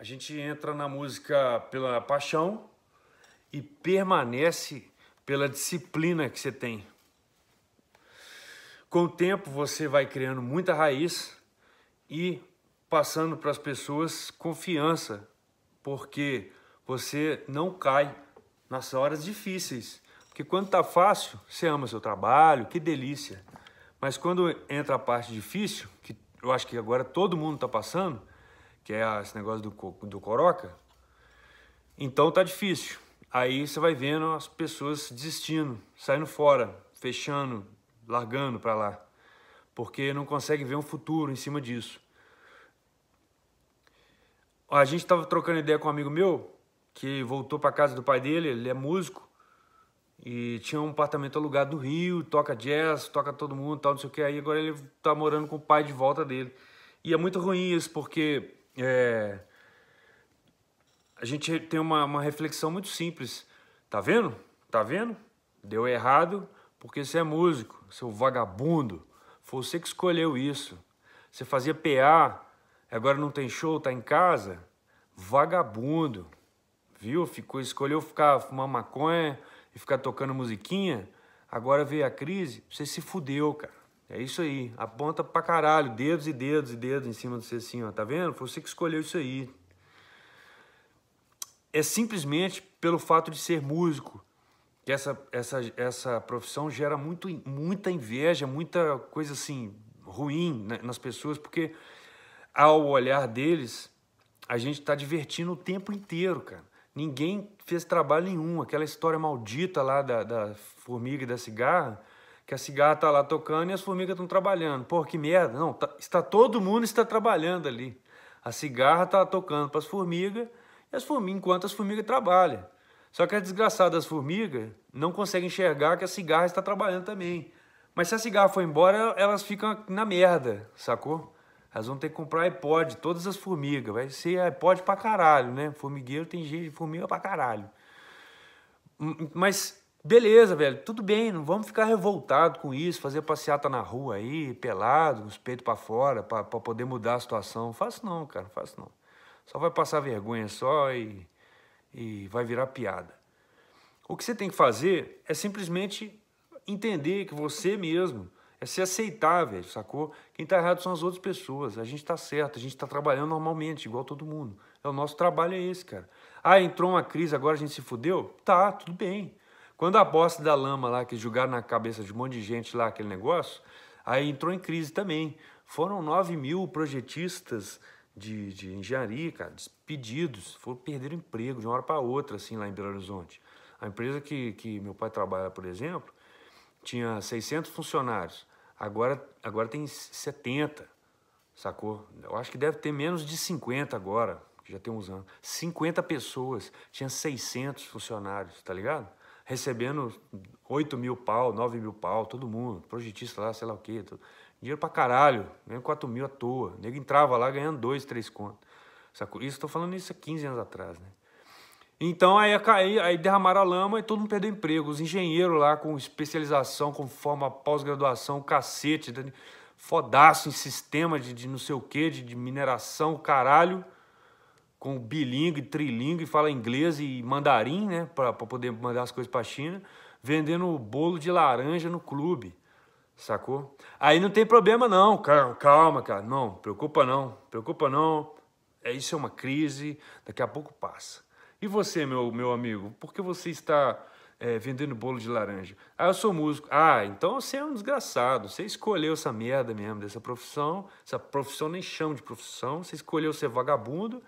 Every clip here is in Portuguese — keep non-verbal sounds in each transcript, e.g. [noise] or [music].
a gente entra na música pela paixão e permanece pela disciplina que você tem. Com o tempo você vai criando muita raiz e passando para as pessoas confiança, porque você não cai nas horas difíceis. Porque quando tá fácil, você ama seu trabalho, que delícia. Mas quando entra a parte difícil, que eu acho que agora todo mundo está passando, que é esse negócio do, do coroca, então tá difícil. Aí você vai vendo as pessoas desistindo, saindo fora, fechando, largando para lá, porque não consegue ver um futuro em cima disso. A gente estava trocando ideia com um amigo meu que voltou para casa do pai dele, ele é músico e tinha um apartamento alugado no Rio, toca jazz, toca todo mundo, tal, não sei o que. Aí agora ele tá morando com o pai de volta dele. E é muito ruim isso porque é, a gente tem uma, uma reflexão muito simples. Tá vendo? Tá vendo? Deu errado porque você é músico, seu vagabundo. Foi você que escolheu isso. Você fazia PA, agora não tem show, tá em casa? Vagabundo. Viu? Ficou, escolheu ficar fumar maconha e ficar tocando musiquinha. Agora veio a crise, você se fudeu, cara. É isso aí. Aponta pra caralho. Dedos e dedos e dedos em cima de você assim, ó. Tá vendo? Foi você que escolheu isso aí. É simplesmente pelo fato de ser músico. Que essa, essa, essa profissão gera muito, muita inveja, muita coisa assim ruim né, nas pessoas, porque ao olhar deles, a gente está divertindo o tempo inteiro, cara. Ninguém fez trabalho nenhum. Aquela história maldita lá da, da formiga e da cigarra que a cigarra está lá tocando e as formigas estão trabalhando. Pô, que merda. Não, tá, está todo mundo está trabalhando ali. A cigarra está tocando para as formigas e as formigas, enquanto as formigas trabalham. Só que as desgraçadas formigas não conseguem enxergar que a cigarra está trabalhando também. Mas se a cigarra for embora, elas ficam na merda, sacou? Elas vão ter que comprar iPod, todas as formigas. Vai ser iPod pra caralho, né? Formigueiro tem gente de formiga pra caralho. Hum, mas Beleza, velho, tudo bem, não vamos ficar revoltado com isso, fazer passeata na rua aí, pelado, os peitos para fora, para poder mudar a situação. Faço não, cara, faço não. Só vai passar vergonha só e, e vai virar piada. O que você tem que fazer é simplesmente entender que você mesmo é se aceitar, velho, sacou? Quem tá errado são as outras pessoas. A gente tá certo, a gente tá trabalhando normalmente, igual todo mundo. É o nosso trabalho é esse, cara. Ah, entrou uma crise, agora a gente se fudeu? Tá, tudo bem. Quando a bosta da lama lá, que jogaram na cabeça de um monte de gente lá aquele negócio, aí entrou em crise também. Foram 9 mil projetistas de, de engenharia, cara, despedidos, foram perder o emprego de uma hora para outra, assim, lá em Belo Horizonte. A empresa que, que meu pai trabalha, por exemplo, tinha 600 funcionários, agora, agora tem 70, sacou? Eu acho que deve ter menos de 50 agora, já tem uns anos. 50 pessoas, tinha 600 funcionários, tá ligado? recebendo 8 mil pau, 9 mil pau, todo mundo, projetista lá, sei lá o quê. Todo... Dinheiro pra caralho, ganhando 4 mil à toa. O nego entrava lá ganhando 2, 3 contos. Sacou? Isso, tô falando isso há 15 anos atrás, né? Então aí, aí, aí derramaram a lama e todo mundo perdeu emprego. Os engenheiros lá com especialização, com forma pós-graduação, cacete, fodaço em sistema de, de não sei o quê, de, de mineração, caralho com bilingue, trilingue, fala inglês e mandarim, né? Para poder mandar as coisas para a China, vendendo bolo de laranja no clube, sacou? Aí não tem problema não, cara, calma, cara, não, preocupa não, preocupa não, é isso é uma crise, daqui a pouco passa. E você, meu, meu amigo, por que você está é, vendendo bolo de laranja? Ah, eu sou músico. Ah, então você é um desgraçado, você escolheu essa merda mesmo dessa profissão, essa profissão nem chama de profissão, você escolheu ser vagabundo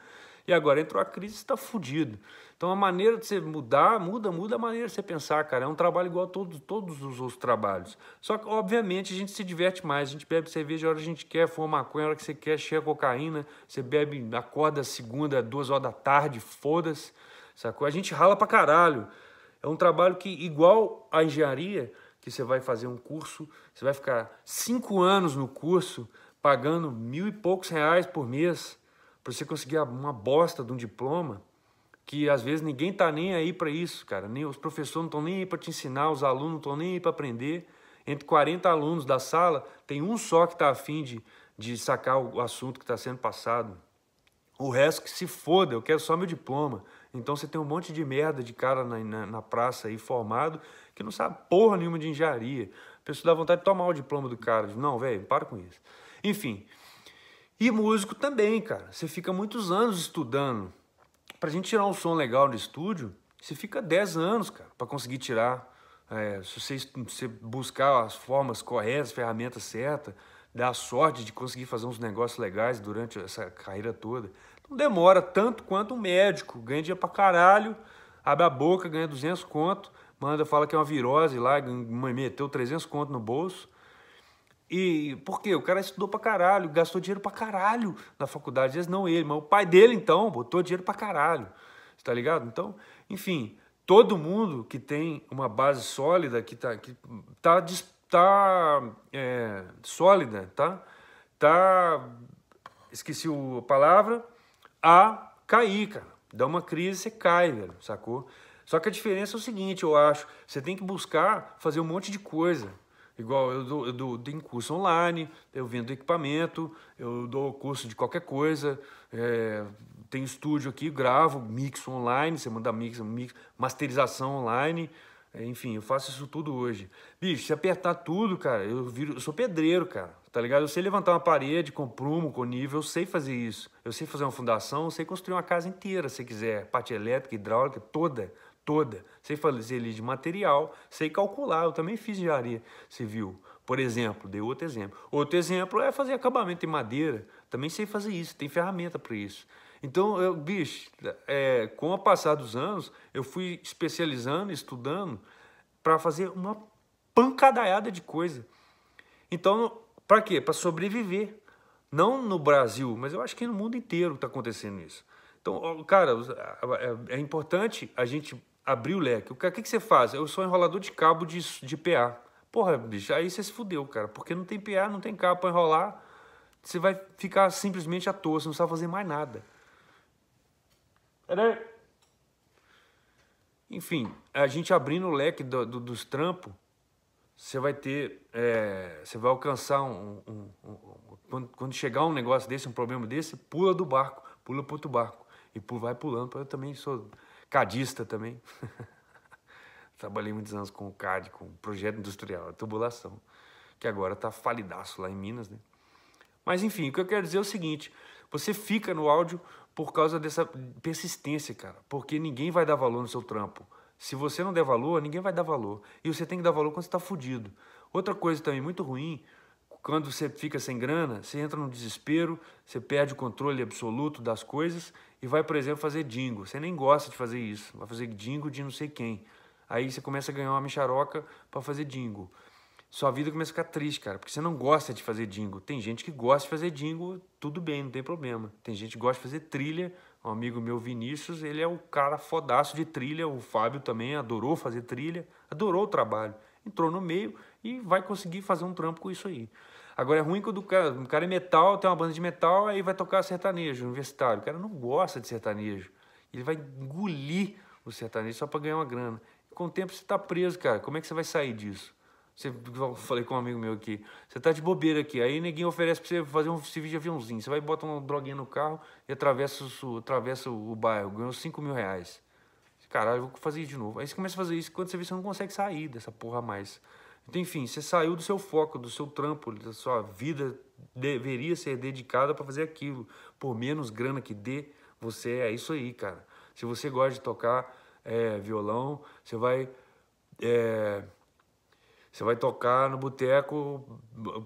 e agora entrou a crise, está fudido. Então a maneira de você mudar, muda, muda a maneira de você pensar, cara. É um trabalho igual a todos, todos os outros trabalhos. Só que, obviamente, a gente se diverte mais. A gente bebe cerveja a hora que a gente quer, fuma maconha a hora que você quer, cheia cocaína. Você bebe, acorda segunda, duas horas da tarde, foda-se. Sacou? A gente rala pra caralho. É um trabalho que, igual a engenharia, que você vai fazer um curso, você vai ficar cinco anos no curso, pagando mil e poucos reais por mês para você conseguir uma bosta de um diploma, que às vezes ninguém está nem aí para isso, cara. Nem os professores não estão nem aí para te ensinar, os alunos não estão nem aí para aprender. Entre 40 alunos da sala, tem um só que está afim de, de sacar o assunto que está sendo passado. O resto que se foda, eu quero só meu diploma. Então você tem um monte de merda de cara na, na, na praça aí formado que não sabe porra nenhuma de engenharia. A pessoa dá vontade de tomar o diploma do cara. Não, velho, para com isso. Enfim, e músico também, cara. Você fica muitos anos estudando. Pra gente tirar um som legal no estúdio, você fica 10 anos, cara, para conseguir tirar. É, se você, buscar as formas corretas, ferramentas certas, dar sorte de conseguir fazer uns negócios legais durante essa carreira toda. Não demora tanto quanto um médico. Ganha dinheiro pra caralho, abre a boca, ganha 200 conto, manda, fala que é uma virose lá, meteu 300 conto no bolso. E por quê? O cara estudou pra caralho, gastou dinheiro pra caralho na faculdade. Às vezes não ele, mas o pai dele, então, botou dinheiro pra caralho. Tá ligado? Então, enfim, todo mundo que tem uma base sólida, que tá, que tá, tá é, sólida, tá? Tá, esqueci a palavra, a cair, cara. Dá uma crise, você cai, velho, sacou? Só que a diferença é o seguinte, eu acho, você tem que buscar fazer um monte de coisa, Igual eu dou, eu dou, tenho curso online, eu vendo equipamento, eu dou curso de qualquer coisa, é, tenho estúdio aqui, gravo, mixo online, você manda mix, mix masterização online, é, enfim, eu faço isso tudo hoje. Bicho, se apertar tudo, cara, eu, viro, eu sou pedreiro, cara, tá ligado? Eu sei levantar uma parede com prumo, com nível, eu sei fazer isso. Eu sei fazer uma fundação, eu sei construir uma casa inteira, se quiser, parte elétrica, hidráulica, toda toda. Sei fazer lei de material, sei calcular, eu também fiz engenharia civil. Por exemplo, dei outro exemplo. Outro exemplo é fazer acabamento em madeira. Também sei fazer isso, tem ferramenta para isso. Então, eu, bicho, é, com o passar dos anos, eu fui especializando, estudando, para fazer uma pancadaiada de coisa. Então, para quê? Para sobreviver. Não no Brasil, mas eu acho que no mundo inteiro está acontecendo isso. Então, cara, é importante a gente abrir o leque. O que, que você faz? Eu sou enrolador de cabo de, de PA. Porra, bicho, aí você se fudeu, cara. Porque não tem PA, não tem cabo para enrolar. Você vai ficar simplesmente à toa, você não sabe fazer mais nada. Enfim, a gente abrindo o leque do, do, dos trampos, você vai ter. É, você vai alcançar um, um, um, um. quando, quando chegar um negócio desse, um problema desse, pula do barco, pula para outro barco. E vai pulando. Eu também sou Cadista também. [laughs] Trabalhei muitos anos com o CAD, com o projeto industrial, a tubulação, que agora está falidaço lá em Minas, né? Mas enfim, o que eu quero dizer é o seguinte: você fica no áudio por causa dessa persistência, cara, porque ninguém vai dar valor no seu trampo. Se você não der valor, ninguém vai dar valor. E você tem que dar valor quando você está fudido. Outra coisa também muito ruim quando você fica sem grana, você entra no desespero, você perde o controle absoluto das coisas e vai, por exemplo, fazer dingo. Você nem gosta de fazer isso, vai fazer dingo de não sei quem. Aí você começa a ganhar uma mexaroca para fazer dingo. Sua vida começa a ficar triste, cara, porque você não gosta de fazer dingo. Tem gente que gosta de fazer dingo, tudo bem, não tem problema. Tem gente que gosta de fazer trilha. Um amigo meu, Vinícius, ele é o cara fodaço de trilha. O Fábio também adorou fazer trilha, adorou o trabalho. Entrou no meio e vai conseguir fazer um trampo com isso aí. Agora é ruim quando o cara, cara é metal, tem uma banda de metal, aí vai tocar sertanejo, universitário. O cara não gosta de sertanejo. Ele vai engolir o sertanejo só para ganhar uma grana. Com o tempo você tá preso, cara. Como é que você vai sair disso? Você, eu falei com um amigo meu aqui. Você tá de bobeira aqui. Aí ninguém oferece para você fazer um serviço de aviãozinho. Você vai e bota uma droguinha no carro e atravessa o, atravessa o bairro. Ganhou 5 mil reais. Caralho, vou fazer de novo. Aí você começa a fazer isso. Quando você vê, você não consegue sair dessa porra mais. Então, enfim, você saiu do seu foco, do seu trampo, da sua vida deveria ser dedicada para fazer aquilo. Por menos grana que dê, você é isso aí, cara. Se você gosta de tocar é, violão, você vai. É, você vai tocar no boteco,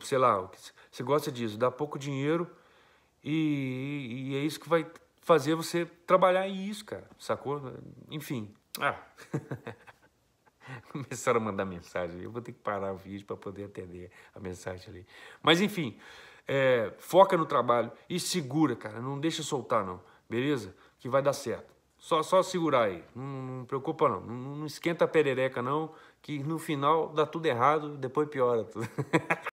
sei lá, você gosta disso, dá pouco dinheiro e, e é isso que vai fazer você trabalhar em isso, cara, sacou? Enfim. Ah. [laughs] [laughs] Começaram a mandar mensagem. Eu vou ter que parar o vídeo para poder atender a mensagem ali. Mas enfim, é, foca no trabalho e segura, cara. Não deixa soltar, não. Beleza? Que vai dar certo. Só, só segurar aí. Não, não preocupa, não. não. Não esquenta a perereca, não. Que no final dá tudo errado e depois piora tudo. [laughs]